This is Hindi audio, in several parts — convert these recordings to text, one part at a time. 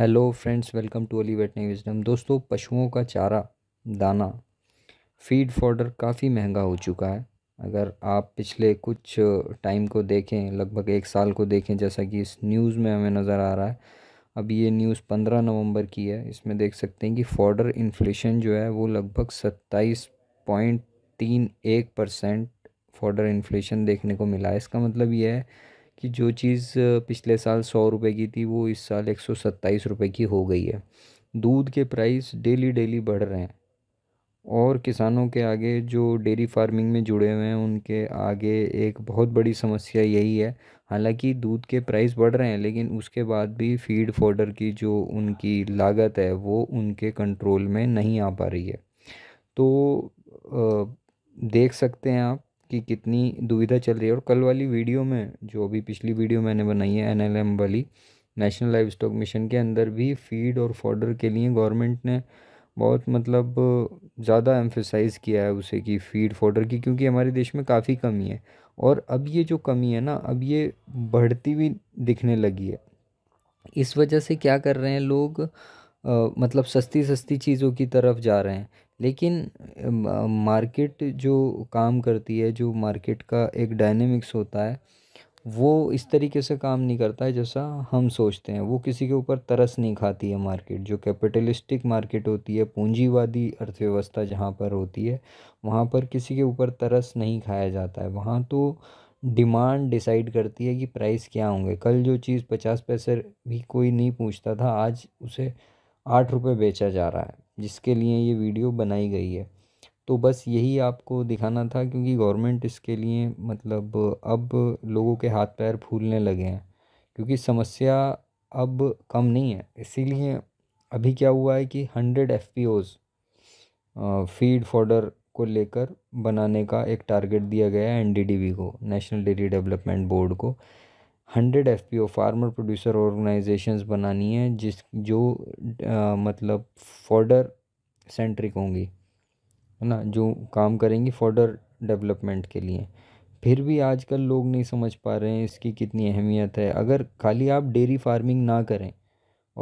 Hello friends welcome to Ali veterinary wisdom दोस्तों पशुओं का चारा दाना फीड फॉर्डर काफ़ी महंगा हो चुका है अगर आप पिछले कुछ टाइम को देखें लगभग एक साल को देखें जैसा कि इस न्यूज़ में हमें नज़र आ रहा है अब ये न्यूज़ पंद्रह नवंबर की है इसमें देख सकते हैं कि फॉर्डर इन्फ्लेशन जो है वो लगभग सत्ताईस पॉइंट तीन एक परसेंट फॉर्डर इन्फ्लेशन देखने को मिला है इसका मतलब ये है कि जो चीज़ पिछले साल सौ रुपये की थी वो इस साल एक सौ सत्ताईस रुपये की हो गई है दूध के प्राइस डेली डेली बढ़ रहे हैं और किसानों के आगे जो डेयरी फार्मिंग में जुड़े हुए हैं उनके आगे एक बहुत बड़ी समस्या यही है हालांकि दूध के प्राइस बढ़ रहे हैं लेकिन उसके बाद भी फीड फोडर की जो उनकी लागत है वो उनके कंट्रोल में नहीं आ पा रही है तो देख सकते हैं आप कि कितनी दुविधा चल रही है और कल वाली वीडियो में जो अभी पिछली वीडियो मैंने बनाई है एनएलएम वाली नेशनल लाइफ स्टॉक मिशन के अंदर भी फीड और फॉर्डर के लिए गवर्नमेंट ने बहुत मतलब ज़्यादा एम्फेसाइज़ किया है उसे कि फीड फॉर्डर की क्योंकि हमारे देश में काफ़ी कमी है और अब ये जो कमी है ना अब ये बढ़ती हुई दिखने लगी है इस वजह से क्या कर रहे हैं लोग आ, मतलब सस्ती सस्ती चीज़ों की तरफ जा रहे हैं लेकिन मार्केट जो काम करती है जो मार्केट का एक डायनेमिक्स होता है वो इस तरीके से काम नहीं करता है जैसा हम सोचते हैं वो किसी के ऊपर तरस नहीं खाती है मार्केट जो कैपिटलिस्टिक मार्केट होती है पूंजीवादी अर्थव्यवस्था जहाँ पर होती है वहाँ पर किसी के ऊपर तरस नहीं खाया जाता है वहाँ तो डिमांड डिसाइड करती है कि प्राइस क्या होंगे कल जो चीज़ पचास पैसे भी कोई नहीं पूछता था आज उसे आठ रुपये बेचा जा रहा है जिसके लिए ये वीडियो बनाई गई है तो बस यही आपको दिखाना था क्योंकि गवर्नमेंट इसके लिए मतलब अब लोगों के हाथ पैर फूलने लगे हैं क्योंकि समस्या अब कम नहीं है इसीलिए अभी क्या हुआ है कि hundred F P O's feed fodder को लेकर बनाने का एक टारगेट दिया गया है एनडीडीबी को नेशनल डेयरी डेवलपमेंट बोर्ड को hundred F P O farmer producer organisation बनानी है जिस जो आ, मतलब फॉर्डर सेंट्रिक होंगी है ना जो काम करेंगी फॉर्डर डेवलपमेंट के लिए फिर भी आजकल लोग नहीं समझ पा रहे हैं इसकी कितनी अहमियत है अगर खाली आप डेयरी फार्मिंग ना करें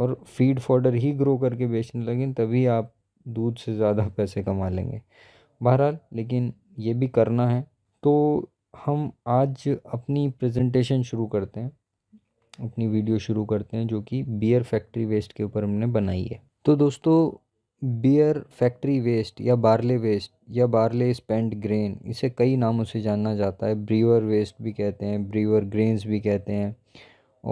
और फीड फॉर्डर ही ग्रो करके बेचने लगें तभी आप दूध से ज़्यादा पैसे कमा लेंगे बहरहाल लेकिन ये भी करना है तो हम आज अपनी प्रेजेंटेशन शुरू करते हैं अपनी वीडियो शुरू करते हैं जो कि बियर फैक्ट्री वेस्ट के ऊपर हमने बनाई है तो दोस्तों बियर फैक्ट्री वेस्ट या बार्ले वेस्ट या बार्ले स्पेंड ग्रेन इसे कई नामों से जाना जाता है ब्रीवर वेस्ट भी कहते हैं ब्रीवर ग्रेन्स भी कहते हैं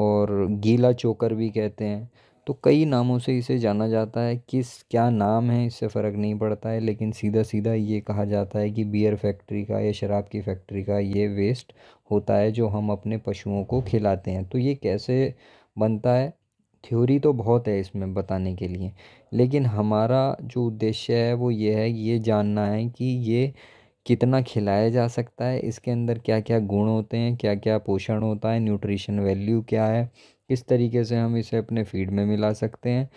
और गीला चोकर भी कहते हैं तो कई नामों से इसे जाना जाता है किस क्या नाम है इससे फ़र्क नहीं पड़ता है लेकिन सीधा सीधा ये कहा जाता है कि बियर फैक्ट्री का या शराब की फैक्ट्री का ये वेस्ट होता है जो हम अपने पशुओं को खिलाते हैं तो ये कैसे बनता है थ्योरी तो बहुत है इसमें बताने के लिए लेकिन हमारा जो उद्देश्य है वो ये है ये जानना है कि ये कितना खिलाया जा सकता है इसके अंदर क्या क्या गुण होते हैं क्या क्या पोषण होता है न्यूट्रिशन वैल्यू क्या है किस तरीके से हम इसे अपने फीड में मिला सकते हैं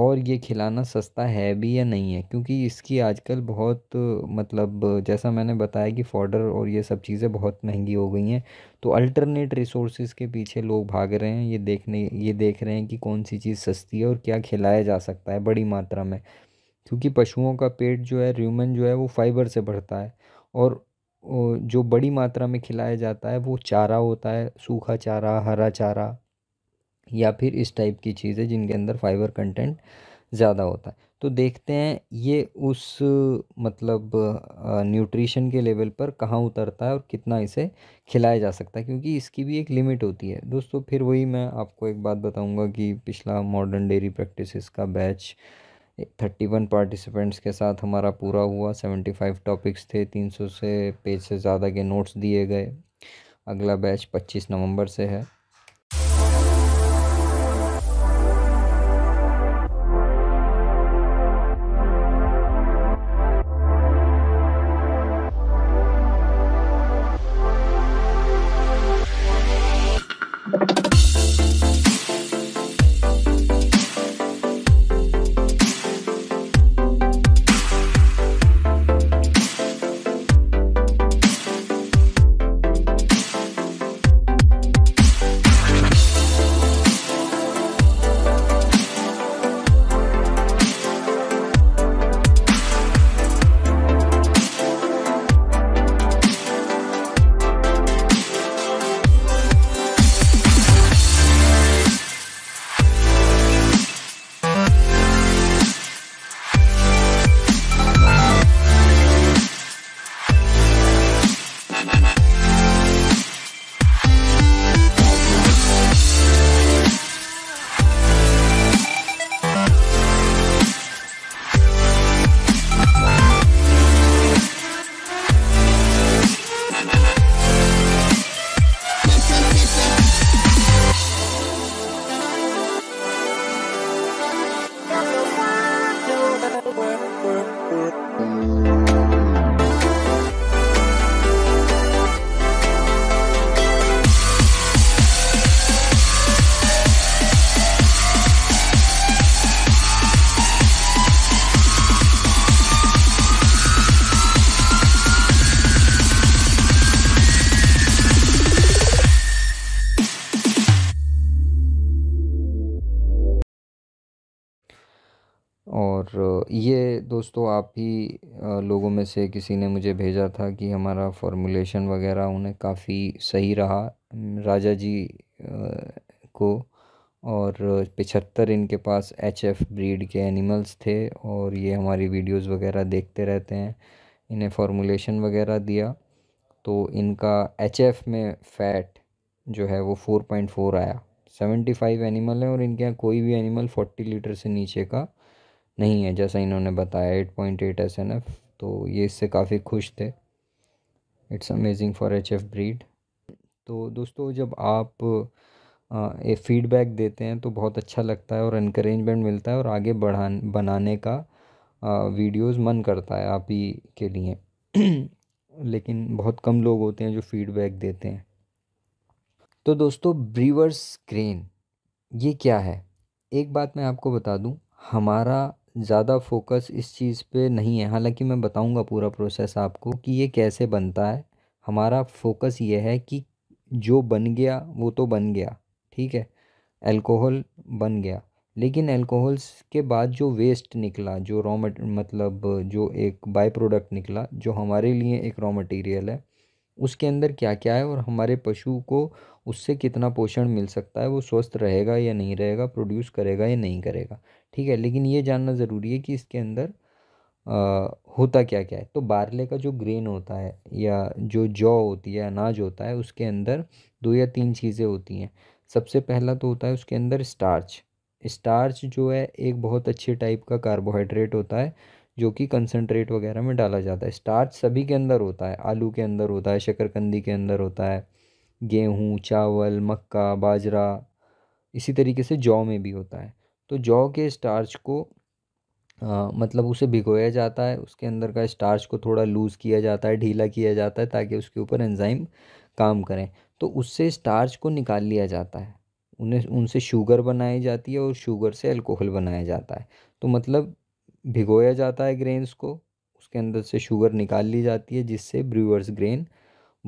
और ये खिलाना सस्ता है भी या नहीं है क्योंकि इसकी आजकल बहुत मतलब जैसा मैंने बताया कि फॉर्डर और ये सब चीज़ें बहुत महंगी हो गई हैं तो अल्टरनेट रिसोर्सेज के पीछे लोग भाग रहे हैं ये देखने ये देख रहे हैं कि कौन सी चीज़ सस्ती है और क्या खिलाया जा सकता है बड़ी मात्रा में क्योंकि पशुओं का पेट जो है र्यूमन जो है वो फाइबर से भरता है और जो बड़ी मात्रा में खिलाया जाता है वो चारा होता है सूखा चारा हरा चारा या फिर इस टाइप की चीज़ें जिनके अंदर फाइबर कंटेंट ज़्यादा होता है तो देखते हैं ये उस मतलब न्यूट्रिशन के लेवल पर कहाँ उतरता है और कितना इसे खिलाया जा सकता है क्योंकि इसकी भी एक लिमिट होती है दोस्तों फिर वही मैं आपको एक बात बताऊंगा कि पिछला मॉडर्न डेयरी प्रैक्टिसेस का बैच थर्टी वन पार्टिसिपेंट्स के साथ हमारा पूरा हुआ सेवेंटी फाइव टॉपिक्स थे तीन सौ से पेज से ज़्यादा के नोट्स दिए गए अगला बैच पच्चीस नवम्बर से है ये दोस्तों आप ही लोगों में से किसी ने मुझे भेजा था कि हमारा फॉर्मूलेशन वगैरह उन्हें काफ़ी सही रहा राजा जी को और पिछहत्तर इनके पास एच एफ़ ब्रीड के एनिमल्स थे और ये हमारी वीडियोस वगैरह देखते रहते हैं इन्हें फॉर्मूलेशन वगैरह दिया तो इनका एच एफ़ में फ़ैट जो है वो फोर पॉइंट फोर आया सेवेंटी फाइव एनिमल हैं और इनके यहाँ कोई भी एनिमल फोर्टी लीटर से नीचे का नहीं है जैसा इन्होंने बताया eight point eight S N F तो ये इससे काफ़ी खुश थे it's amazing for H F breed तो दोस्तों जब आप ये फीडबैक देते हैं तो बहुत अच्छा लगता है और इनक्रेजमेंट मिलता है और आगे बढ़ा बनाने का वीडियोस मन करता है आप ही के लिए लेकिन बहुत कम लोग होते हैं जो फीडबैक देते हैं तो दोस्तों ब्रीवर्स क्रेन ये क्या है एक बात मैं आपको बता दूं हमारा ज़्यादा फ़ोकस इस चीज़ पे नहीं है हालांकि मैं बताऊंगा पूरा प्रोसेस आपको कि ये कैसे बनता है हमारा फोकस ये है कि जो बन गया वो तो बन गया ठीक है अल्कोहल बन गया लेकिन अल्कोहल्स के बाद जो वेस्ट निकला जो रॉ मट मतलब जो एक बाय प्रोडक्ट निकला जो हमारे लिए एक रॉ मटेरियल है उसके अंदर क्या क्या है और हमारे पशु को उससे कितना पोषण मिल सकता है वो स्वस्थ रहेगा या नहीं रहेगा प्रोड्यूस करेगा या नहीं करेगा ठीक है लेकिन ये जानना ज़रूरी है कि इसके अंदर आ, होता क्या क्या है तो बारले का जो ग्रेन होता है या जो जौ होती है अनाज होता है उसके अंदर दो या तीन चीज़ें होती हैं सबसे पहला तो होता है उसके अंदर स्टार्च स्टार्च जो है एक बहुत अच्छे टाइप का कार्बोहाइड्रेट होता है जो कि कंसनट्रेट वगैरह में डाला जाता है स्टार्च सभी के अंदर होता है आलू के अंदर होता है शक्करकंदी के अंदर होता है गेहूँ चावल मक्का बाजरा इसी तरीके से जौ में भी होता है तो जौ के स्टार्च को आ, मतलब उसे भिगोया जाता है उसके अंदर का स्टार्च को थोड़ा लूज़ किया जाता है ढीला किया जाता है ताकि उसके ऊपर एंजाइम काम करें तो उससे स्टार्च को निकाल लिया जाता है उन्हें उनसे शुगर बनाई जाती है और शुगर से अल्कोहल बनाया जाता है तो मतलब भिगोया जाता है ग्रेन्स को उसके अंदर से शुगर निकाल ली जाती है जिससे ब्रूअर्स ग्रेन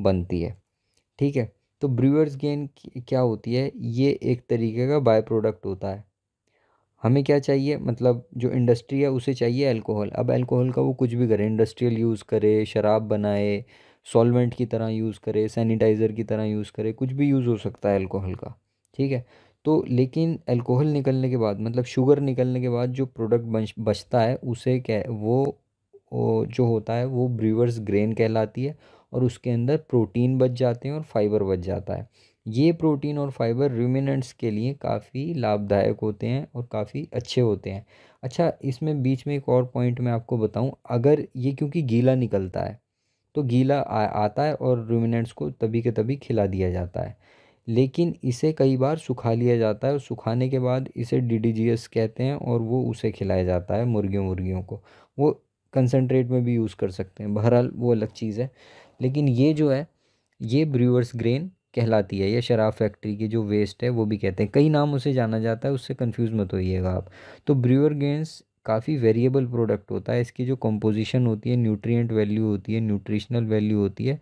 बनती है ठीक है तो ब्रूअर्स ग्रेन क्या होती है ये एक तरीके का बाय प्रोडक्ट होता है हमें क्या चाहिए मतलब जो इंडस्ट्री है उसे चाहिए अल्कोहल अब अल्कोहल का वो कुछ भी करे इंडस्ट्रियल यूज़ करे शराब बनाए सॉल्वेंट की तरह यूज़ करे सैनिटाइज़र की तरह यूज़ करे कुछ भी यूज़ हो सकता है अल्कोहल का ठीक है तो लेकिन अल्कोहल निकलने के बाद मतलब शुगर निकलने के बाद जो प्रोडक्ट बचता है उसे क्या वो जो होता है वो ब्रीवर्स ग्रेन कहलाती है और उसके अंदर प्रोटीन बच जाते हैं और फाइबर बच जाता है ये प्रोटीन और फाइबर रिमिनेंट्स के लिए काफ़ी लाभदायक होते हैं और काफ़ी अच्छे होते हैं अच्छा इसमें बीच में एक और पॉइंट मैं आपको बताऊं अगर ये क्योंकि गीला निकलता है तो गीला आ, आता है और रिमिनेंट्स को तभी के तभी खिला दिया जाता है लेकिन इसे कई बार सुखा लिया जाता है और सुखाने के बाद इसे डी कहते हैं और वो उसे खिलाया जाता है मुर्गियों मुर्गियों को वो कंसनट्रेट में भी यूज़ कर सकते हैं बहरहाल वो अलग चीज़ है लेकिन ये जो है ये ब्रीवर्स ग्रेन कहलाती है या शराब फैक्ट्री की जो वेस्ट है वो भी कहते हैं कई नाम उसे जाना जाता है उससे कन्फ्यूज़ मत होइएगा आप तो ब्रीवर गेंस काफ़ी वेरिएबल प्रोडक्ट होता है इसकी जो कंपोजिशन होती है न्यूट्रिएंट वैल्यू होती है न्यूट्रिशनल वैल्यू होती है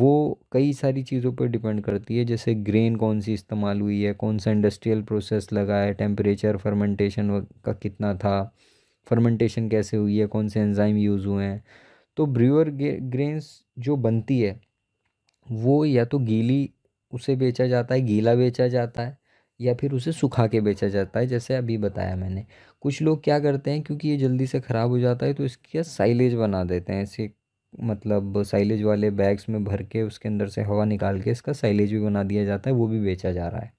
वो कई सारी चीज़ों पर डिपेंड करती है जैसे ग्रेन कौन सी इस्तेमाल हुई है कौन सा इंडस्ट्रियल प्रोसेस लगा है टेम्परेचर फर्मेंटेशन का कितना था फर्मेंटेशन कैसे हुई है कौन से एंजाइम यूज़ हुए हैं तो ब्रीवर ग्रेन्स जो बनती है वो या तो गीली उसे बेचा जाता है गीला बेचा जाता है या फिर उसे सुखा के बेचा जाता है जैसे अभी बताया मैंने कुछ लोग क्या करते हैं क्योंकि ये जल्दी से ख़राब हो जाता है तो इसकी साइलेज बना देते हैं इसे मतलब साइलेज वाले बैग्स में भर के उसके अंदर से हवा निकाल के इसका साइलेज भी बना दिया जाता है वो भी बेचा जा रहा है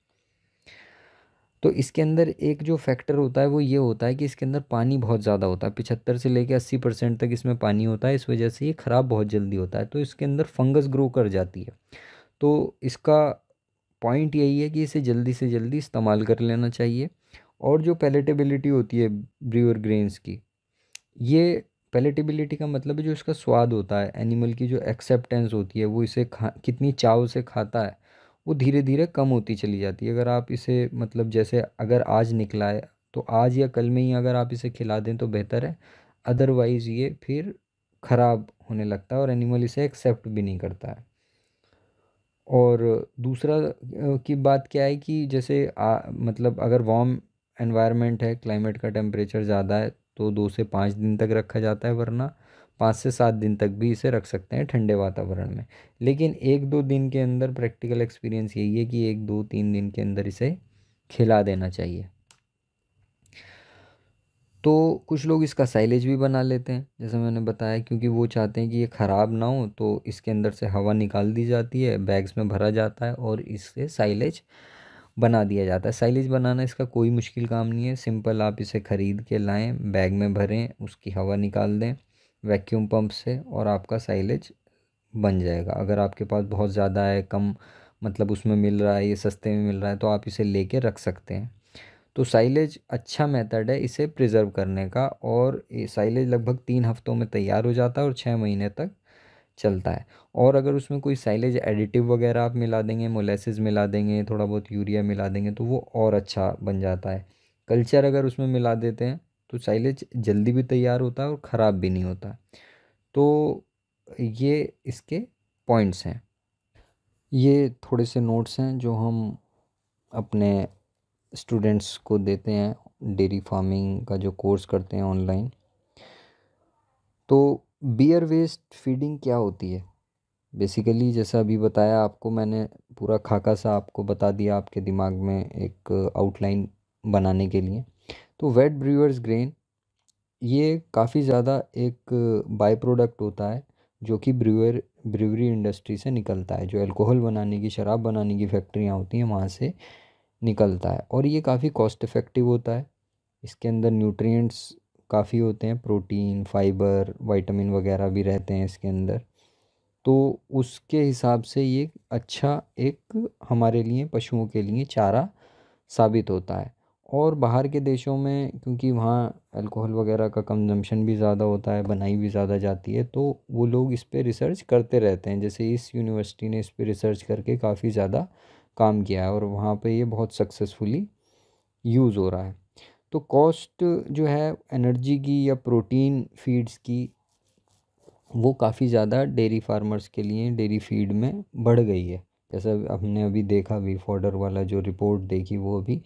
तो इसके अंदर एक जो फैक्टर होता है वो ये होता है कि इसके अंदर पानी बहुत ज़्यादा होता है पिछहत्तर से लेकर अस्सी परसेंट तक इसमें पानी होता है इस वजह से ये ख़राब बहुत जल्दी होता है तो इसके अंदर फंगस ग्रो कर जाती है तो इसका पॉइंट यही है कि इसे जल्दी से जल्दी इस्तेमाल कर लेना चाहिए और जो पैलेटेबिलिटी होती है ब्रीवर ग्रेन्स की ये पैलेटेबिलिटी का मतलब है जो इसका स्वाद होता है एनिमल की जो एक्सेप्टेंस होती है वो इसे खा कितनी चाव से खाता है वो धीरे धीरे कम होती चली जाती है अगर आप इसे मतलब जैसे अगर आज निकला है तो आज या कल में ही अगर आप इसे खिला दें तो बेहतर है अदरवाइज़ ये फिर ख़राब होने लगता है और एनिमल इसे एक्सेप्ट भी नहीं करता है और दूसरा की बात क्या है कि जैसे आ, मतलब अगर वार्म एनवायरनमेंट है क्लाइमेट का टेम्परेचर ज़्यादा है तो दो से पाँच दिन तक रखा जाता है वरना पाँच से सात दिन तक भी इसे रख सकते हैं ठंडे वातावरण में लेकिन एक दो दिन के अंदर प्रैक्टिकल एक्सपीरियंस यही है कि एक दो तीन दिन के अंदर इसे खिला देना चाहिए तो कुछ लोग इसका साइलेज भी बना लेते हैं जैसे मैंने बताया क्योंकि वो चाहते हैं कि ये ख़राब ना हो तो इसके अंदर से हवा निकाल दी जाती है बैग्स में भरा जाता है और इससे साइलेज बना दिया जाता है साइलेज बनाना इसका कोई मुश्किल काम नहीं है सिंपल आप इसे ख़रीद के लाएँ बैग में भरें उसकी हवा निकाल दें वैक्यूम पम्प से और आपका साइलेज बन जाएगा अगर आपके पास बहुत ज़्यादा है कम मतलब उसमें मिल रहा है ये सस्ते में मिल रहा है तो आप इसे ले रख सकते हैं तो साइलेज अच्छा मेथड है इसे प्रिजर्व करने का और साइलेज लगभग तीन हफ्तों में तैयार हो जाता है और छः महीने तक चलता है और अगर उसमें कोई साइलेज एडिटिव वगैरह आप मिला देंगे मोलेसिस मिला देंगे थोड़ा बहुत यूरिया मिला देंगे तो वो और अच्छा बन जाता है कल्चर अगर उसमें मिला देते हैं तो साइलेज जल्दी भी तैयार होता है और ख़राब भी नहीं होता तो ये इसके पॉइंट्स हैं ये थोड़े से नोट्स हैं जो हम अपने स्टूडेंट्स को देते हैं डेरी फार्मिंग का जो कोर्स करते हैं ऑनलाइन तो बियर वेस्ट फीडिंग क्या होती है बेसिकली जैसा अभी बताया आपको मैंने पूरा खाका सा आपको बता दिया आपके दिमाग में एक आउटलाइन बनाने के लिए तो वेट ब्रीवर्स ग्रेन ये काफ़ी ज़्यादा एक बाई प्रोडक्ट होता है जो कि ब्रीवर ब्रीवरी इंडस्ट्री से निकलता है जो अल्कोहल बनाने की शराब बनाने की फैक्ट्रियाँ होती हैं वहाँ से निकलता है और ये काफ़ी कॉस्ट इफ़ेक्टिव होता है इसके अंदर न्यूट्रिएंट्स काफ़ी होते हैं प्रोटीन फाइबर वाइटामिन वगैरह भी रहते हैं इसके अंदर तो उसके हिसाब से ये अच्छा एक हमारे लिए पशुओं के लिए चारा साबित होता है और बाहर के देशों में क्योंकि वहाँ अल्कोहल वगैरह का कंजम्पशन भी ज़्यादा होता है बनाई भी ज़्यादा जाती है तो वो लोग इस पर रिसर्च करते रहते हैं जैसे इस यूनिवर्सिटी ने इस पर रिसर्च करके काफ़ी ज़्यादा काम किया है और वहाँ पे ये बहुत सक्सेसफुली यूज़ हो रहा है तो कॉस्ट जो है एनर्जी की या प्रोटीन फीड्स की वो काफ़ी ज़्यादा डेयरी फार्मर्स के लिए डेयरी फीड में बढ़ गई है जैसा हमने अभी देखा भी फॉर्डर वाला जो रिपोर्ट देखी वो अभी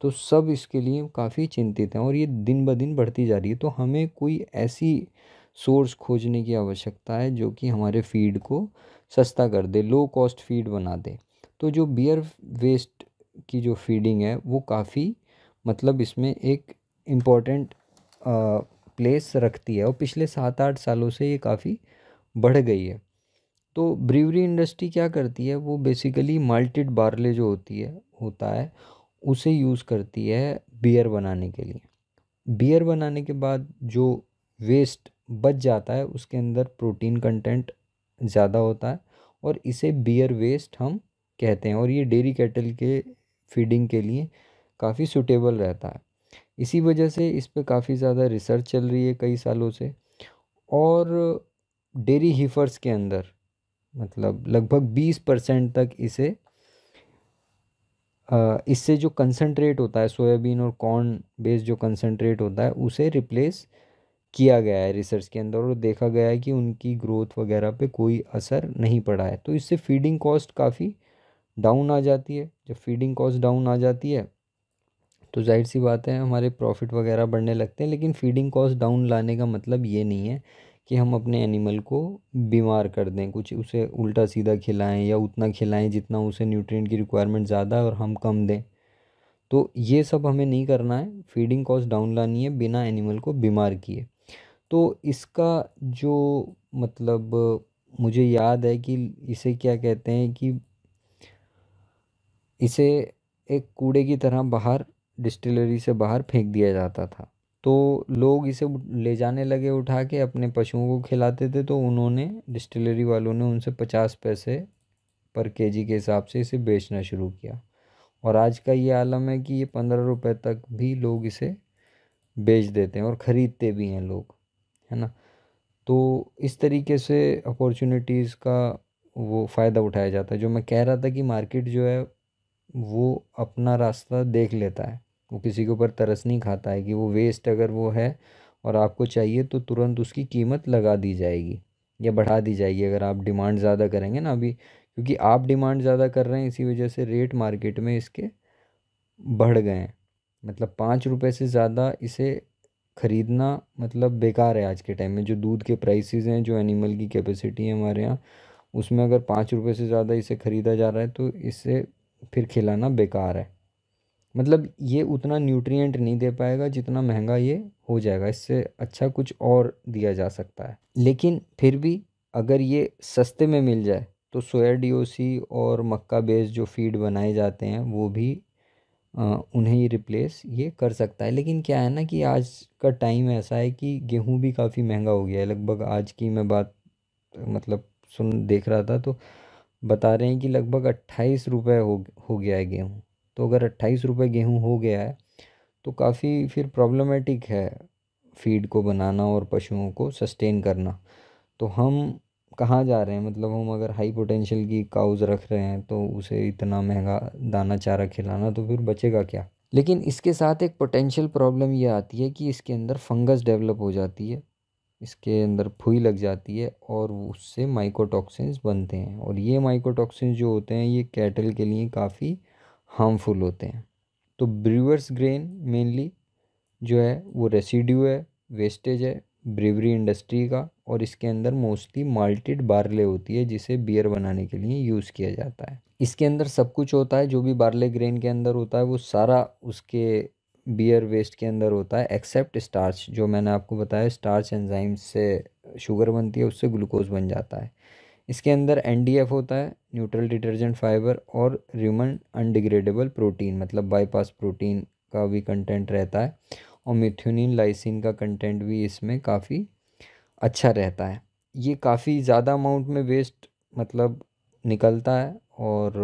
तो सब इसके लिए काफ़ी चिंतित हैं और ये दिन ब दिन बढ़ती जा रही है तो हमें कोई ऐसी सोर्स खोजने की आवश्यकता है जो कि हमारे फीड को सस्ता कर दे लो कॉस्ट फीड बना दे तो जो बियर वेस्ट की जो फीडिंग है वो काफ़ी मतलब इसमें एक इम्पॉर्टेंट प्लेस रखती है और पिछले सात आठ सालों से ये काफ़ी बढ़ गई है तो ब्रीवरी इंडस्ट्री क्या करती है वो बेसिकली माल्टेड बार्ले जो होती है होता है उसे यूज़ करती है बियर बनाने के लिए बियर बनाने के बाद जो वेस्ट बच जाता है उसके अंदर प्रोटीन कंटेंट ज़्यादा होता है और इसे बियर वेस्ट हम कहते हैं और ये डेयरी कैटल के फीडिंग के लिए काफ़ी सूटेबल रहता है इसी वजह से इस पर काफ़ी ज़्यादा रिसर्च चल रही है कई सालों से और डेरी हीफर्स के अंदर मतलब हम्म। लगभग 20 परसेंट तक इसे इससे जो कंसनट्रेट होता है सोयाबीन और कॉर्न बेस्ड जो कंसनट्रेट होता है उसे रिप्लेस किया गया है रिसर्च के अंदर और देखा गया है कि उनकी ग्रोथ वगैरह पे कोई असर नहीं पड़ा है तो इससे फीडिंग कॉस्ट काफ़ी डाउन आ जाती है जब फीडिंग कॉस्ट डाउन आ जाती है तो जाहिर सी बात है हमारे प्रॉफिट वगैरह बढ़ने लगते हैं लेकिन फीडिंग कॉस्ट डाउन लाने का मतलब ये नहीं है कि हम अपने एनिमल को बीमार कर दें कुछ उसे उल्टा सीधा खिलाएं या उतना खिलाएं जितना उसे न्यूट्रिएंट की रिक्वायरमेंट ज़्यादा और हम कम दें तो ये सब हमें नहीं करना है फीडिंग कॉस्ट डाउन लानी है बिना एनिमल को बीमार किए तो इसका जो मतलब मुझे याद है कि इसे क्या कहते हैं कि इसे एक कूड़े की तरह बाहर डिस्टिलरी से बाहर फेंक दिया जाता था तो लोग इसे ले जाने लगे उठा के अपने पशुओं को खिलाते थे तो उन्होंने डिस्टिलरी वालों ने उनसे पचास पैसे पर केजी के हिसाब से इसे बेचना शुरू किया और आज का ये आलम है कि ये पंद्रह रुपए तक भी लोग इसे बेच देते हैं और ख़रीदते भी हैं लोग है ना तो इस तरीके से अपॉर्चुनिटीज़ का वो फ़ायदा उठाया जाता है जो मैं कह रहा था कि मार्केट जो है वो अपना रास्ता देख लेता है वो किसी के ऊपर तरस नहीं खाता है कि वो वेस्ट अगर वो है और आपको चाहिए तो तुरंत उसकी कीमत लगा दी जाएगी या बढ़ा दी जाएगी अगर आप डिमांड ज़्यादा करेंगे ना अभी क्योंकि आप डिमांड ज़्यादा कर रहे हैं इसी वजह से रेट मार्केट में इसके बढ़ गए हैं मतलब पाँच रुपये से ज़्यादा इसे ख़रीदना मतलब बेकार है आज के टाइम में जो दूध के प्राइसेस हैं जो एनिमल की कैपेसिटी है हमारे यहाँ उसमें अगर पाँच रुपये से ज़्यादा इसे ख़रीदा जा रहा है तो इससे फिर खिलाना बेकार है मतलब ये उतना न्यूट्रिएंट नहीं दे पाएगा जितना महंगा ये हो जाएगा इससे अच्छा कुछ और दिया जा सकता है लेकिन फिर भी अगर ये सस्ते में मिल जाए तो सोया डी और मक्का बेस जो फीड बनाए जाते हैं वो भी आ, उन्हें ही रिप्लेस ये कर सकता है लेकिन क्या है ना कि आज का टाइम ऐसा है कि गेहूं भी काफ़ी महंगा हो गया है लगभग आज की मैं बात मतलब सुन देख रहा था तो बता रहे हैं कि लगभग अट्ठाईस रुपये हो हो गया है गेहूँ तो अगर अट्ठाईस रुपये गेहूँ हो गया है तो काफ़ी फिर प्रॉब्लमेटिक है फीड को बनाना और पशुओं को सस्टेन करना तो हम कहाँ जा रहे हैं मतलब हम अगर हाई पोटेंशियल की काउज़ रख रहे हैं तो उसे इतना महंगा दाना चारा खिलाना तो फिर बचेगा क्या लेकिन इसके साथ एक पोटेंशियल प्रॉब्लम ये आती है कि इसके अंदर फंगस डेवलप हो जाती है इसके अंदर फुई लग जाती है और उससे माइकोटॉक्सिन्स बनते हैं और ये माइकोटॉक्सिन्स जो होते हैं ये कैटल के लिए काफ़ी हार्मफुल होते हैं तो ब्रीवर्स ग्रेन मेनली जो है वो रेसिड्यू है वेस्टेज है ब्रीवरी इंडस्ट्री का और इसके अंदर मोस्टली माल्टेड बारले होती है जिसे बियर बनाने के लिए यूज़ किया जाता है इसके अंदर सब कुछ होता है जो भी बारले ग्रेन के अंदर होता है वो सारा उसके बियर वेस्ट के अंदर होता है एक्सेप्ट स्टार्च जो मैंने आपको बताया स्टार्च एंजाइम से शुगर बनती है उससे ग्लूकोज बन जाता है इसके अंदर एन होता है न्यूट्रल डिटर्जेंट फाइबर और र्यूमन अनडिग्रेडेबल प्रोटीन मतलब बाईपास प्रोटीन का भी कंटेंट रहता है और मिथ्यून लाइसिन का कंटेंट भी इसमें काफ़ी अच्छा रहता है ये काफ़ी ज़्यादा अमाउंट में वेस्ट मतलब निकलता है और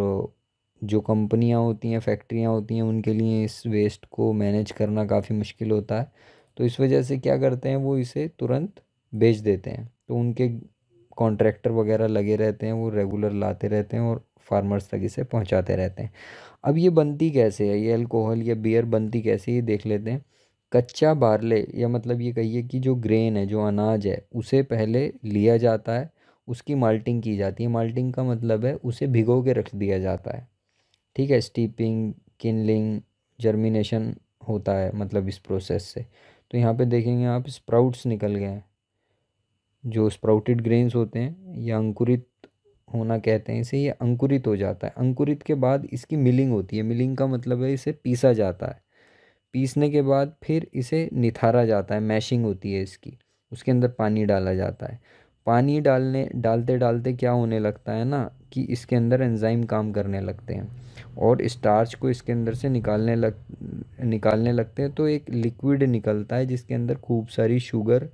जो कंपनियां होती हैं फैक्ट्रियां होती हैं उनके लिए इस वेस्ट को मैनेज करना काफ़ी मुश्किल होता है तो इस वजह से क्या करते हैं वो इसे तुरंत बेच देते हैं तो उनके कॉन्ट्रैक्टर वगैरह लगे रहते हैं वो रेगुलर लाते रहते हैं और फार्मर्स तक इसे पहुंचाते रहते हैं अब ये बनती कैसे है ये अल्कोहल या बियर बनती कैसे ये देख लेते हैं कच्चा बारले या मतलब ये कहिए कि जो ग्रेन है जो अनाज है उसे पहले लिया जाता है उसकी माल्टिंग की जाती है माल्टिंग का मतलब है उसे भिगो के रख दिया जाता है ठीक है स्टीपिंग किनलिंग जर्मिनेशन होता है मतलब इस प्रोसेस से तो यहाँ पे देखेंगे आप स्प्राउट्स निकल गए हैं जो स्प्राउटेड ग्रेन्स होते हैं या अंकुरित होना कहते हैं इसे ये अंकुरित हो जाता है अंकुरित के बाद इसकी मिलिंग होती है मिलिंग का मतलब है इसे पीसा जाता है पीसने के बाद फिर इसे निथारा जाता है मैशिंग होती है इसकी उसके अंदर पानी डाला जाता है पानी डालने डालते डालते क्या होने लगता है ना कि इसके अंदर एंजाइम काम करने लगते हैं और स्टार्च को इसके अंदर से निकालने लग निकालने लगते हैं तो एक लिक्विड निकलता है जिसके अंदर खूब सारी शुगर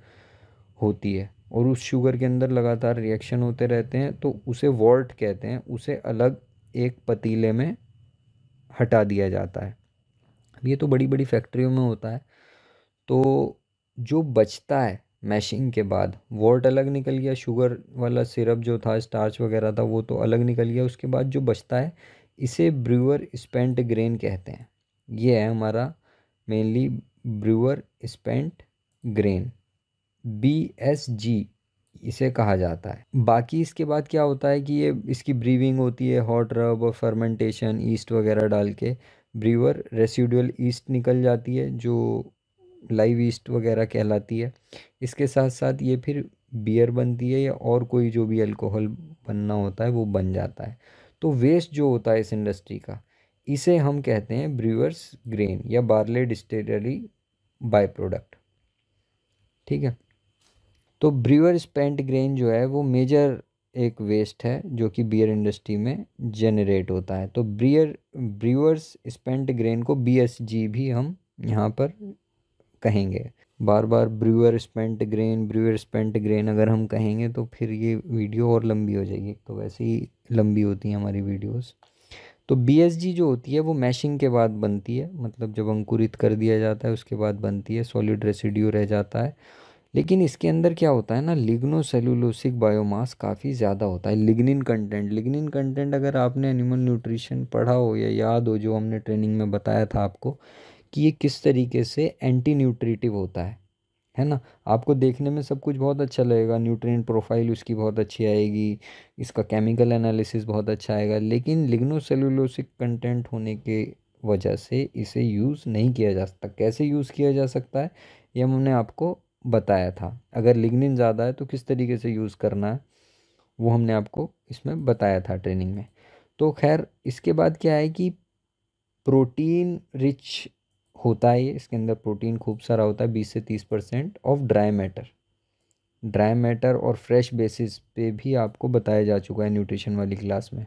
होती है और उस शुगर के अंदर लगातार रिएक्शन होते रहते हैं तो उसे वॉल्ट कहते हैं उसे अलग एक पतीले में हटा दिया जाता है ये तो बड़ी बड़ी फैक्ट्रियों में होता है तो जो बचता है मैशिंग के बाद वॉल्ट अलग निकल गया शुगर वाला सिरप जो था स्टार्च वगैरह था वो तो अलग निकल गया उसके बाद जो बचता है इसे ब्रूअर स्पेंट ग्रेन कहते हैं ये है हमारा mainly brewer spent grain B S G इसे कहा जाता है बाकी इसके बाद क्या होता है कि ये इसकी ब्रीविंग होती है हॉट रब और फर्मेंटेशन ईस्ट वगैरह डाल के ब्रीवर रेसिडुअल ईस्ट निकल जाती है जो लाइव ईस्ट वगैरह कहलाती है इसके साथ साथ ये फिर बियर बनती है या और कोई जो भी अल्कोहल बनना होता है वो बन जाता है तो वेस्ट जो होता है इस इंडस्ट्री का इसे हम कहते हैं ब्रीवर्स ग्रेन या बार्ले डिस्टेलरी बाय प्रोडक्ट ठीक है तो ब्रीवर स्पेंट ग्रेन जो है वो मेजर एक वेस्ट है जो कि बियर इंडस्ट्री में जनरेट होता है तो ब्रियर ब्रीवर्स स्पेंट ग्रेन को बी भी हम यहाँ पर कहेंगे बार बार brewer spent grain brewer spent grain अगर हम कहेंगे तो फिर ये वीडियो और लंबी हो जाएगी तो वैसे ही लंबी होती हैं हमारी वीडियोस तो बी जो होती है वो मैशिंग के बाद बनती है मतलब जब अंकुरित कर दिया जाता है उसके बाद बनती है सॉलिड रेसिड्यू रह जाता है लेकिन इसके अंदर क्या होता है ना लिग्नो सेलुलोसिक बायोमास काफ़ी ज़्यादा होता है लिग्निन कंटेंट लिग्निन कंटेंट अगर आपने एनिमल न्यूट्रिशन पढ़ा हो या याद हो जो हमने ट्रेनिंग में बताया था आपको कि ये किस तरीके से एंटी न्यूट्रिटिव होता है है ना आपको देखने में सब कुछ बहुत अच्छा लगेगा न्यूट्रिएंट प्रोफाइल उसकी बहुत अच्छी आएगी इसका केमिकल एनालिसिस बहुत अच्छा आएगा लेकिन लिग्नोसेलुलोसिक कंटेंट होने के वजह से इसे यूज़ नहीं किया जा सकता कैसे यूज़ किया जा सकता है ये हमने आपको बताया था अगर लिग्निन ज़्यादा है तो किस तरीके से यूज़ करना है वो हमने आपको इसमें बताया था ट्रेनिंग में तो खैर इसके बाद क्या है कि प्रोटीन रिच होता है इसके अंदर प्रोटीन खूब सारा होता है बीस से तीस percent of dry matter dry matter और फ्रेश बेसिस पे भी आपको बताया जा चुका है न्यूट्रिशन वाली क्लास में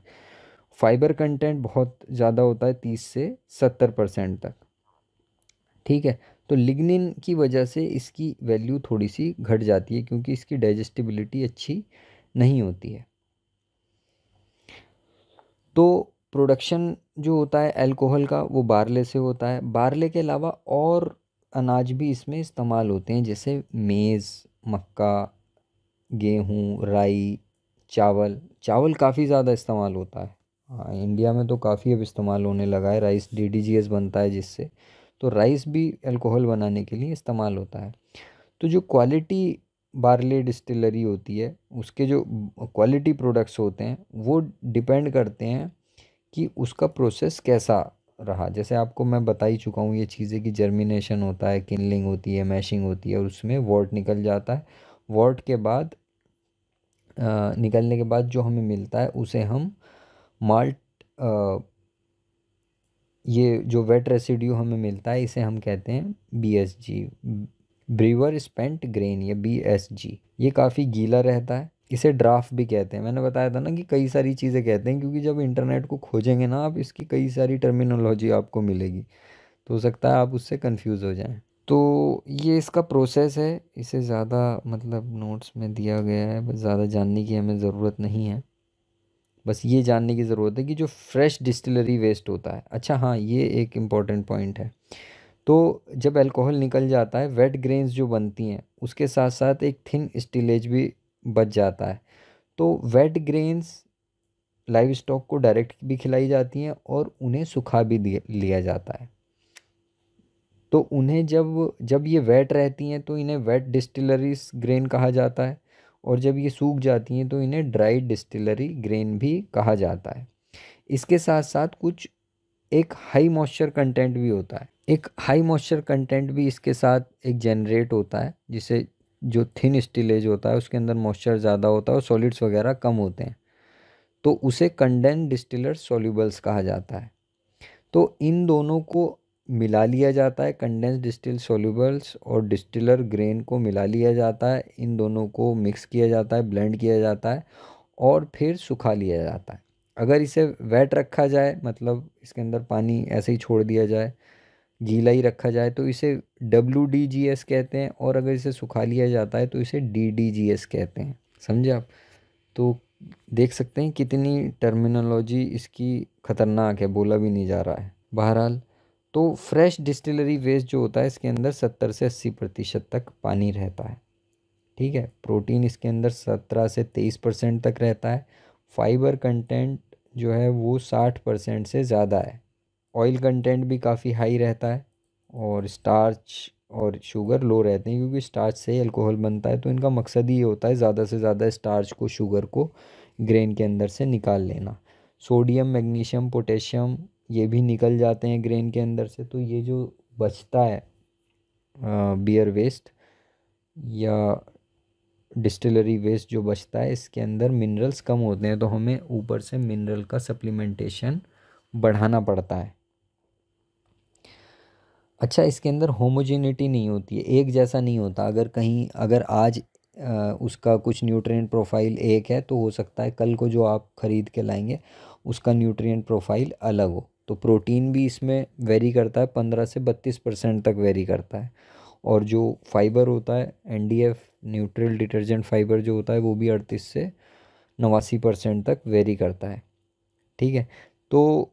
फाइबर कंटेंट बहुत ज़्यादा होता है तीस से सत्तर परसेंट तक ठीक है तो लिग्निन की वजह से इसकी वैल्यू थोड़ी सी घट जाती है क्योंकि इसकी डाइजेस्टिबिलिटी अच्छी नहीं होती है तो प्रोडक्शन जो होता है अल्कोहल का वो बारले से होता है बारले के अलावा और अनाज भी इसमें इस्तेमाल होते हैं जैसे मेज़ मक्का गेहूँ राई चावल चावल काफ़ी ज़्यादा इस्तेमाल होता है हाँ इंडिया में तो काफ़ी अब इस्तेमाल होने लगा है राइस डी बनता है जिससे तो राइस भी अल्कोहल बनाने के लिए इस्तेमाल होता है तो जो क्वालिटी बारले डिस्टिलरी होती है उसके जो क्वालिटी प्रोडक्ट्स होते हैं वो डिपेंड करते हैं कि उसका प्रोसेस कैसा रहा जैसे आपको मैं बता ही चुका हूँ ये चीज़ें कि जर्मिनेशन होता है किनलिंग होती है मैशिंग होती है और उसमें वॉट निकल जाता है वॉट के बाद आ, निकलने के बाद जो हमें मिलता है उसे हम माल्ट आ, ये जो वेट रेसिड्यू हमें मिलता है इसे हम कहते हैं B S G brewer spent grain या बी एस जी ये काफ़ी गीला रहता है इसे ड्राफ्ट भी कहते हैं मैंने बताया था ना कि कई सारी चीज़ें कहते हैं क्योंकि जब इंटरनेट को खोजेंगे ना आप इसकी कई सारी टर्मिनोलॉजी आपको मिलेगी तो हो सकता है आप उससे कंफ्यूज हो जाएं तो ये इसका प्रोसेस है इसे ज़्यादा मतलब नोट्स में दिया गया है बस ज़्यादा जानने की हमें ज़रूरत नहीं है बस ये जानने की ज़रूरत है कि जो फ्रेश डिस्टिलरी वेस्ट होता है अच्छा हाँ ये एक इम्पॉर्टेंट पॉइंट है तो जब अल्कोहल निकल जाता है वेट ग्रेन्स जो बनती हैं उसके साथ साथ एक थिन स्टिलेज भी बच जाता है तो वेट ग्रेन्स लाइव स्टॉक को डायरेक्ट भी खिलाई जाती हैं और उन्हें सुखा भी लिया जाता है तो उन्हें जब जब ये वेट रहती हैं तो इन्हें वेट डिस्टिलरी ग्रेन कहा जाता है और जब ये सूख जाती हैं तो इन्हें ड्राई डिस्टिलरी ग्रेन भी कहा जाता है इसके साथ साथ कुछ एक हाई मॉइस्चर कंटेंट भी होता है एक हाई मॉइस्चर कंटेंट भी इसके साथ एक जनरेट होता है जिसे जो थिन स्टिलेज होता है उसके अंदर मॉइस्चर ज़्यादा होता है और सॉलिड्स वगैरह कम होते हैं तो उसे कंडेंस डिस्टिलर सॉल्यूबल्स कहा जाता है तो इन दोनों को मिला लिया जाता है कंडेंस डिस्टिल सोल्यूबल्स और डिस्टिलर ग्रेन को मिला लिया जाता है इन दोनों को मिक्स किया जाता है ब्लेंड किया जाता है और फिर सुखा लिया जाता है अगर इसे वेट रखा जाए मतलब इसके अंदर पानी ऐसे ही छोड़ दिया जाए गीला ही रखा जाए तो इसे डब्ल्यू डी जी एस कहते हैं और अगर इसे सुखा लिया जाता है तो इसे डी डी जी एस कहते हैं समझे आप तो देख सकते हैं कितनी टर्मिनोलॉजी इसकी ख़तरनाक है बोला भी नहीं जा रहा है बहरहाल तो फ्रेश डिस्टिलरी वेस्ट जो होता है इसके अंदर सत्तर से अस्सी प्रतिशत तक पानी रहता है ठीक है प्रोटीन इसके अंदर सत्रह से तेईस परसेंट तक रहता है फाइबर कंटेंट जो है वो साठ परसेंट से ज़्यादा है ऑयल कंटेंट भी काफ़ी हाई रहता है और स्टार्च और शुगर लो रहते हैं क्योंकि स्टार्च से अल्कोहल बनता है तो इनका मकसद ही ये होता है ज़्यादा से ज़्यादा स्टार्च को शुगर को ग्रेन के अंदर से निकाल लेना सोडियम मैग्नीशियम पोटेशियम ये भी निकल जाते हैं ग्रेन के अंदर से तो ये जो बचता है बियर वेस्ट या डिस्टिलरी वेस्ट जो बचता है इसके अंदर मिनरल्स कम होते हैं तो हमें ऊपर से मिनरल का सप्लीमेंटेशन बढ़ाना पड़ता है अच्छा इसके अंदर होमोजेनिटी नहीं होती है एक जैसा नहीं होता अगर कहीं अगर आज आ, उसका कुछ न्यूट्रिएंट प्रोफाइल एक है तो हो सकता है कल को जो आप ख़रीद के लाएंगे उसका न्यूट्रिएंट प्रोफाइल अलग हो तो प्रोटीन भी इसमें वेरी करता है पंद्रह से बत्तीस परसेंट तक वेरी करता है और जो फाइबर होता है N D F neutral detergent fibre जो होता है वो भी अड़तीस से नवासी परसेंट तक वेरी करता है ठीक है तो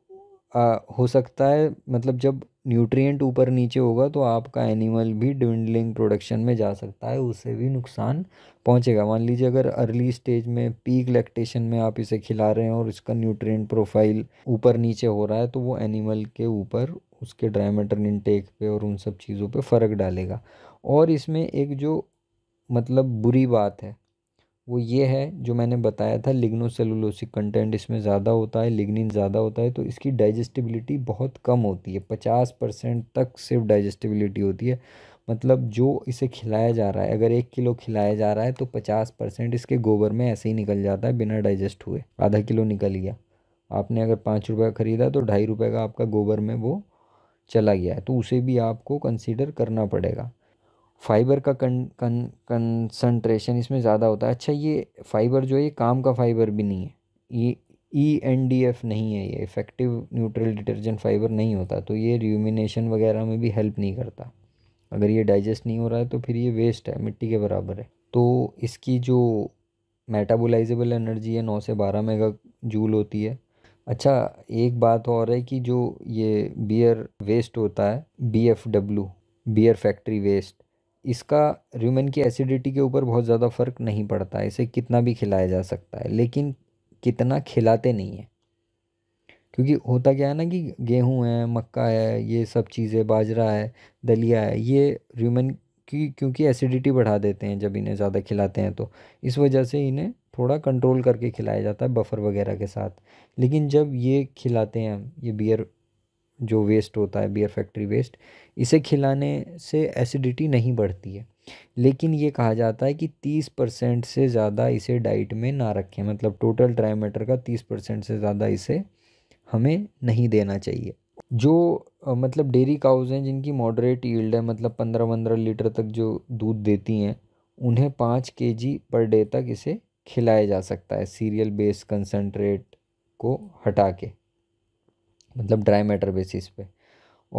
आ, हो सकता है मतलब जब न्यूट्रिएंट ऊपर नीचे होगा तो आपका एनिमल भी डिविंडलिंग प्रोडक्शन में जा सकता है उससे भी नुकसान पहुंचेगा मान लीजिए अगर अर्ली स्टेज में पीक लैक्टेशन में आप इसे खिला रहे हैं और इसका न्यूट्रिएंट प्रोफाइल ऊपर नीचे हो रहा है तो वो एनिमल के ऊपर उसके ड्रायमेटर इनटेक पे और उन सब चीज़ों पर फ़र्क डालेगा और इसमें एक जो मतलब बुरी बात है वो ये है जो मैंने बताया था लिग्नोसेलुलोसिक कंटेंट इसमें ज़्यादा होता है लिग्निन ज़्यादा होता है तो इसकी डाइजेस्टिबिलिटी बहुत कम होती है पचास परसेंट तक सिर्फ डाइजेस्टिबिलिटी होती है मतलब जो इसे खिलाया जा रहा है अगर एक किलो खिलाया जा रहा है तो पचास परसेंट इसके गोबर में ऐसे ही निकल जाता है बिना डाइजेस्ट हुए आधा किलो निकल गया आपने अगर पाँच रुपये का ख़रीदा तो ढाई रुपये का आपका गोबर में वो चला गया है तो उसे भी आपको कंसिडर करना पड़ेगा फाइबर का कन कन कंसनट्रेशन इसमें ज़्यादा होता है अच्छा ये फाइबर जो है ये काम का फाइबर भी नहीं है ये ई एन डी एफ नहीं है ये इफ़ेक्टिव न्यूट्रल डिटर्जेंट फाइबर नहीं होता तो ये र्यूमिनेशन वगैरह में भी हेल्प नहीं करता अगर ये डाइजेस्ट नहीं हो रहा है तो फिर ये वेस्ट है मिट्टी के बराबर है तो इसकी जो मेटाबोलाइजेबल एनर्जी है नौ से बारह मेगा जूल होती है अच्छा एक बात और है कि जो ये बियर वेस्ट होता है B F W beer factory waste इसका रूमेन की एसिडिटी के ऊपर बहुत ज़्यादा फ़र्क नहीं पड़ता है इसे कितना भी खिलाया जा सकता है लेकिन कितना खिलाते नहीं है क्योंकि होता क्या है ना कि गेहूं है मक्का है ये सब चीज़ें बाजरा है दलिया है ये र्यूमेन की क्योंकि एसिडिटी बढ़ा देते हैं जब इन्हें ज़्यादा खिलाते हैं तो इस वजह से इन्हें थोड़ा कंट्रोल करके खिलाया जाता है बफ़र वगैरह के साथ लेकिन जब ये खिलाते हैं ये बियर जो वेस्ट होता है बियर फैक्ट्री वेस्ट इसे खिलाने से एसिडिटी नहीं बढ़ती है लेकिन ये कहा जाता है कि तीस परसेंट से ज़्यादा इसे डाइट में ना रखें मतलब टोटल ड्राई का तीस परसेंट से ज़्यादा इसे हमें नहीं देना चाहिए जो मतलब डेयरी काउज हैं जिनकी मॉडरेट ईल्ड है मतलब पंद्रह पंद्रह लीटर तक जो दूध देती हैं उन्हें पाँच के जी पर डे तक इसे खिलाया जा सकता है सीरियल बेस्ड कंसनट्रेट को हटा के मतलब ड्राई मैटर बेसिस पे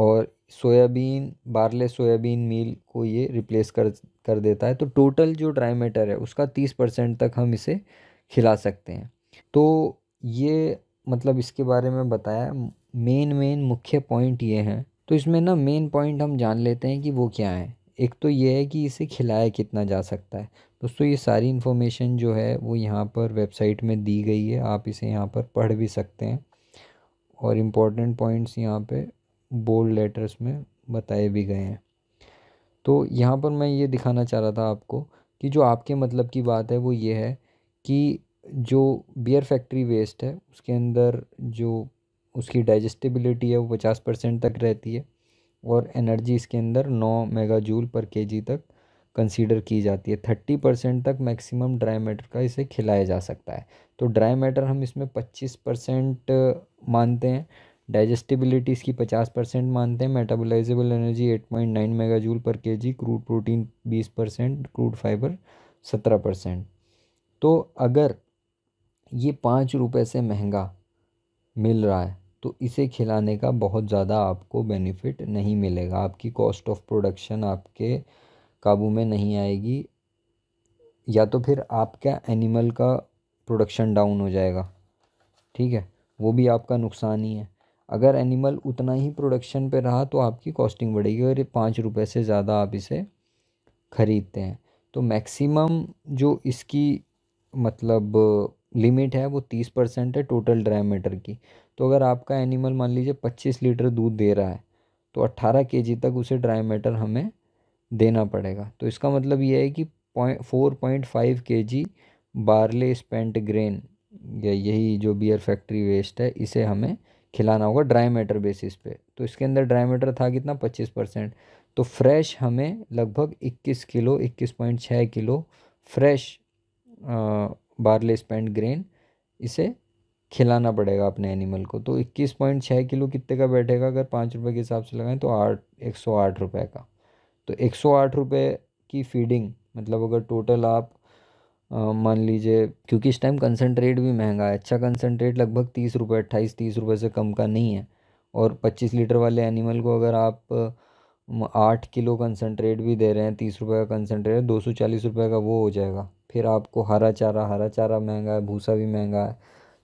और सोयाबीन बारले सोयाबीन मील को ये रिप्लेस कर कर देता है तो टोटल जो ड्राई मैटर है उसका तीस परसेंट तक हम इसे खिला सकते हैं तो ये मतलब इसके बारे में बताया मेन मेन मुख्य पॉइंट ये हैं तो इसमें ना मेन पॉइंट हम जान लेते हैं कि वो क्या है एक तो ये है कि इसे खिलाया कितना जा सकता है दोस्तों ये सारी इन्फॉर्मेशन जो है वो यहाँ पर वेबसाइट में दी गई है आप इसे यहाँ पर पढ़ भी सकते हैं और इम्पॉर्टेंट पॉइंट्स यहाँ पे बोल्ड लेटर्स में बताए भी गए हैं तो यहाँ पर मैं ये दिखाना चाह रहा था आपको कि जो आपके मतलब की बात है वो ये है कि जो बियर फैक्ट्री वेस्ट है उसके अंदर जो उसकी डाइजेस्टिबिलिटी है वो पचास परसेंट तक रहती है और एनर्जी इसके अंदर नौ मेगा जूल पर केजी तक कंसीडर की जाती है थर्टी परसेंट तक मैक्सिमम ड्राई मैटर का इसे खिलाया जा सकता है तो ड्राई मैटर हम इसमें पच्चीस परसेंट मानते हैं डाइजेस्टिबिलिटी इसकी पचास परसेंट मानते हैं metabolisable energy eight point nine mega joule पर के जी क्रूड प्रोटीन बीस परसेंट क्रूड फाइबर सत्रह परसेंट तो अगर ये पाँच रुपये से महंगा मिल रहा है तो इसे खिलाने का बहुत ज़्यादा आपको बेनिफिट नहीं मिलेगा आपकी कॉस्ट ऑफ प्रोडक्शन आपके काबू में नहीं आएगी या तो फिर आपका एनिमल का प्रोडक्शन डाउन हो जाएगा ठीक है वो भी आपका नुकसान ही है अगर एनिमल उतना ही प्रोडक्शन पे रहा तो आपकी कॉस्टिंग बढ़ेगी और पाँच रुपये से ज़्यादा आप इसे ख़रीदते हैं तो मैक्सिमम जो इसकी मतलब लिमिट है वो तीस परसेंट है टोटल ड्राई की तो अगर आपका एनिमल मान लीजिए पच्चीस लीटर दूध दे रहा है तो अट्ठारह के जी तक उसे ड्राई मैटर हमें देना पड़ेगा तो इसका मतलब यह है कि पॉइंट फोर पॉइंट फाइव के जी बारले स्पेंट ग्रेन या यही जो बियर फैक्ट्री वेस्ट है इसे हमें खिलाना होगा ड्राई मैटर बेसिस पे तो इसके अंदर ड्राई मैटर था कितना पच्चीस परसेंट तो फ्रेश हमें लगभग इक्कीस किलो इक्कीस पॉइंट छः kilo fresh barley spent grain इसे खिलाना पड़ेगा अपने एनिमल को तो इक्कीस पॉइंट छः किलो कितने का बैठेगा अगर पाँच रुपये के हिसाब से लगाएं तो आठ एक सौ आठ रुपये का तो एक सौ आठ रुपये की फीडिंग मतलब अगर टोटल आप मान लीजिए क्योंकि इस टाइम कंसनट्रेट भी महंगा है अच्छा कंसनट्रेट लगभग तीस रुपये अट्ठाईस तीस रुपये से कम का नहीं है और पच्चीस लीटर वाले एनिमल को अगर आप आठ किलो कंसनट्रेट भी दे रहे हैं तीस रुपये का कंसनट्रेट दो सौ चालीस रुपये का वो हो जाएगा फिर आपको हरा चारा हरा चारा महंगा है भूसा भी महंगा है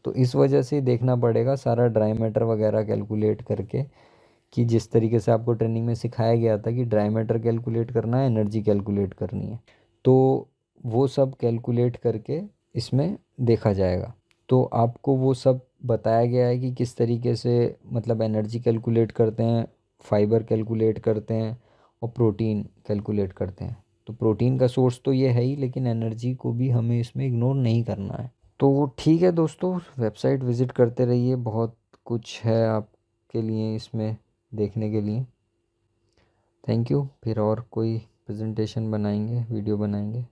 तो इस वजह से देखना पड़ेगा सारा ड्राई मैटर वगैरह कैलकुलेट करके कि जिस तरीके से आपको ट्रेनिंग में सिखाया गया था कि ड्राई मैटर कैलकुलेट करना है एनर्जी कैलकुलेट करनी है तो वो सब कैलकुलेट करके इसमें देखा जाएगा तो आपको वो सब बताया गया है कि किस तरीके से मतलब एनर्जी कैलकुलेट करते हैं फाइबर कैलकुलेट करते हैं और प्रोटीन कैलकुलेट करते हैं तो प्रोटीन का सोर्स तो ये है ही लेकिन एनर्जी को भी हमें इसमें इग्नोर नहीं करना है तो ठीक है दोस्तों वेबसाइट विज़िट करते रहिए बहुत कुछ है आपके लिए इसमें देखने के लिए थैंक यू फिर और कोई प्रेजेंटेशन बनाएंगे वीडियो बनाएंगे